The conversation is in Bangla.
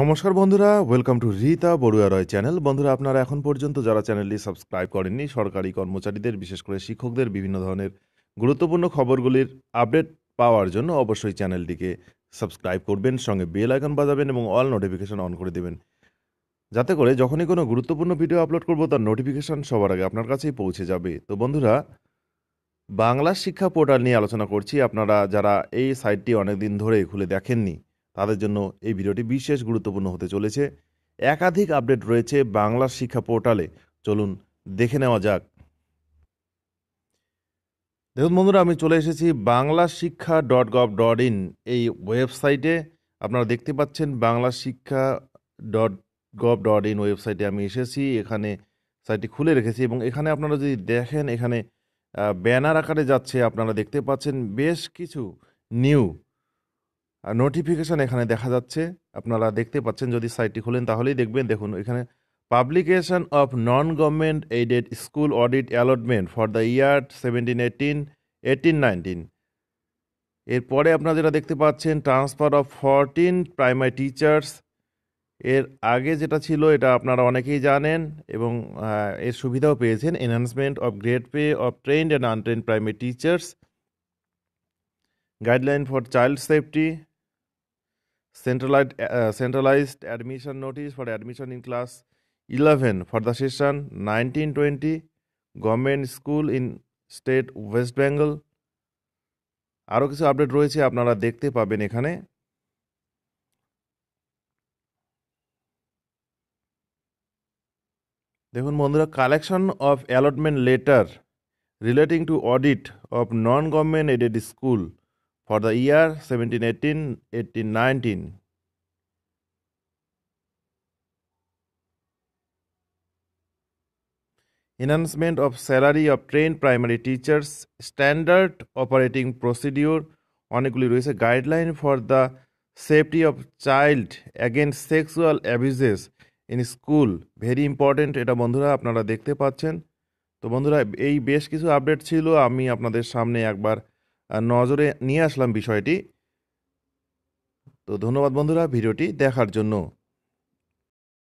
নমস্কার বন্ধুরা welcome to Rita Barua Roy channel বন্ধুরা আপনারা এখন পর্যন্ত যারা চ্যানেলটি সাবস্ক্রাইব করেননি সরকারি কর্মচারীদের বিশেষ করে শিক্ষকদের বিভিন্ন ধরনের গুরুত্বপূর্ণ খবরগুলির আপডেট পাওয়ার জন্য অবশ্যই চ্যানেলটিকে সাবস্ক্রাইব করবেন সঙ্গে বেল আইকন বাজাবেন এবং অল নোটিফিকেশন অন করে দেবেন যাতে করে যখনই কোনো গুরুত্বপূর্ণ ভিডিও আপলোড করব তার নোটিফিকেশান সবার আগে আপনার কাছেই পৌঁছে যাবে তো বন্ধুরা বাংলা শিক্ষা পোর্টাল নিয়ে আলোচনা করছি আপনারা যারা এই সাইটটি অনেক দিন ধরে খুলে দেখেননি তাদের জন্য এই ভিডিওটি বিশেষ গুরুত্বপূর্ণ হতে চলেছে একাধিক আপডেট রয়েছে বাংলা শিক্ষা পোর্টালে চলুন দেখে নেওয়া যাক দেখুন বন্ধুরা আমি চলে এসেছি বাংলা শিক্ষা ডট গভ ডট ইন এই ওয়েবসাইটে আপনারা দেখতে পাচ্ছেন বাংলা শিক্ষা ডট গভ ডট ইন ওয়েবসাইটে আমি এসেছি এখানে সাইটটি খুলে রেখেছি এবং এখানে আপনারা যদি দেখেন এখানে ব্যানার আকারে যাচ্ছে আপনারা দেখতে পাচ্ছেন বেশ কিছু নিউ নোটিফিকেশান এখানে দেখা যাচ্ছে আপনারা দেখতে পাচ্ছেন যদি সাইটটি খুলেন তাহলেই দেখবেন দেখুন এখানে publication of non government aided school audit allotment for the year seventeen eighteen eighteen nineteen এরপরে আপনারা যেটা দেখতে পাচ্ছেন transfer of fourteen primary teachers এর আগে যেটা ছিল এটা আপনারা অনেকেই জানেন এবং এর সুবিধাও পেয়েছেন enhancement of grade pay of trained and untrained primary teachers guideline for child safety centralized, uh, centralized admission notice for admission in class 11 for the session 1920 government school in state West Bengal আরও কিছু আপডেট রয়েছে আপনারা দেখতে পাবেন এখানে দেখুন বন্ধুরা collection of allotment letter relating to audit of non government aided school for the year 1718 1819. Enhancement of salary of trained primary teachers, standard operating procedure অনেকগুলি রয়েছে guideline for the safety of child against sexual abuses in school very important এটা বন্ধুরা আপনারা দেখতে পাচ্ছেন তো বন্ধুরা এই বেশ কিছু আপডেট ছিল আমি আপনাদের সামনে একবার নজরে নিয়ে আসলাম বিষয়টি তো ধন্যবাদ বন্ধুরা ভিডিওটি দেখার জন্য